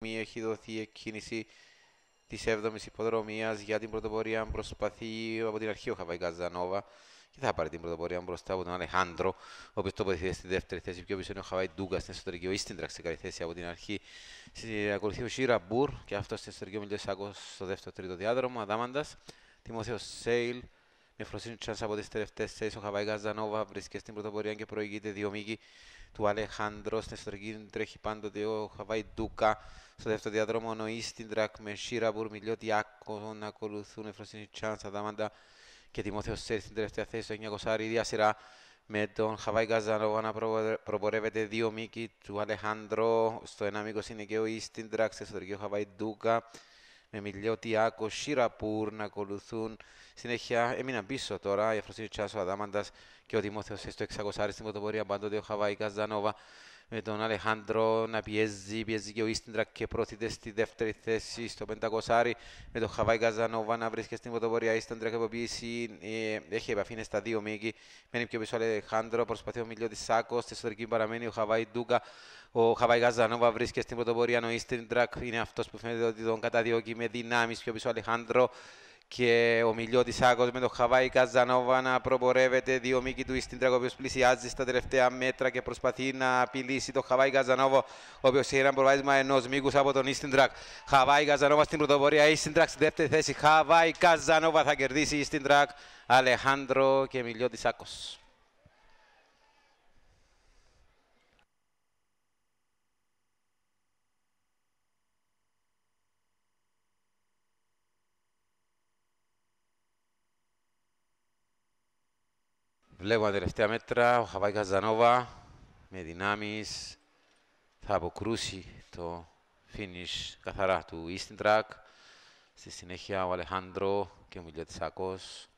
στιγμή έχει δοθεί εκκίνηση της 7η υποδρομίας για την πρωτοπορία. Προσπαθεί από την αρχή ο Χαβάη Καζανόβα και θα πάρει την πρωτοπορία μπροστά από τον Αλεχάνδρο, ο οποίος τοποθετείται στη δεύτερη θέση. Πιο πίσω είναι ο Χαβάη Ντούγκας στην εσωτερική, ο Ιστιντραξ σε καλή θέση από την αρχή. Ακολουθεί ο Σίρα Μπούρ και αυτός στην εσωτερική ο Μιλτεσάκο στο δεύτερο τρίτο διάδρομο. Αδάμαντας, Τιμόθεο Σέιλ, με φροσύνη τσάνσα από τις τελευταίες θέσεις. Ο Χαβάη Καζανόβα βρίσκεται στην πρωτοπορία και προηγείται δύο μήκη του Αλεχάνδρο. Στην εσωτερική τρέχει πάντοτε ο Χαβάη Ντούκα. Στο δεύτερο διαδρόμο νοεί στην Τρακμεσίρα, Μπουρμιλιώτη, Άκκον ακολουθούν Εφροσύνη Τσάνς, Αδάμαντα και Τιμόθεο Σέρι στην τελευταία θέση. Το 9 κοσάρι σειρά με τον Χαβάη Καζανόβα να προπορεύεται δύο μήκη του Αλεχάνδρο. Στο 1 μήκος είναι και ο Ιστιντρακ, στην εσωτερική ο Χαβάη Ντούκα με Μιλιό, Τιάκο, Σιραπούρ να ακολουθούν. Συνέχεια έμειναν πίσω τώρα η Αφροσύνη Τσάσο, ο Αδάμαντας και ο Δημόθεος στο 600 στην πρωτοπορία πάντοτε ο Χαβάη Καζανόβα με τον Αλεχάνδρο να πιέζει, πιέζει και ο Ίστιντρα και πρόθεται στη δεύτερη θέση στο 500 με τον Χαβάη Καζανόβα να βρίσκεται στην πρωτοπορία Ίστιντρα και αποποίηση ε, έχει επαφήνες στα δύο μήκη μένει πιο πίσω ο Αλεχάνδρο, προσπαθεί ο Μιλιώτης Σάκο. στη εσωτερική παραμένει ο Χαβάη Ντούκα ο Χαβάη Καζανόβα βρίσκεται στην πρωτοπορία. Ο Ιστιντρακ είναι αυτός που φαίνεται ότι τον καταδιώκει με δυνάμεις πιο πίσω ο Αλεχάνδρο. Και ο τη Άκος με τον Χαβάη Καζανόβα να προπορεύεται. Δύο μήκη του Ιστιντρακ, ο οποίος πλησιάζει στα τελευταία μέτρα και προσπαθεί να απειλήσει τον Χαβάη Καζανόβα, ο οποίος είναι ένα προβάδισμα ενός μήκους από τον Ιστιντρακ. Χαβάη Καζανόβα στην πρωτοπορία, Ιστιντρακ στη δεύτερη θέση. Χαβάη Καζανόβα θα κερδίσει Ιστιντρακ, Αλεχάνδρο και τη Άκος. Βλέπω τα τελευταία μέτρα, ο Χαβάη Καζανόβα με δυνάμεις θα αποκρούσει το finish καθαρά του Eastern Track. Στη συνέχεια ο Αλεχάνδρο και ο Ακός.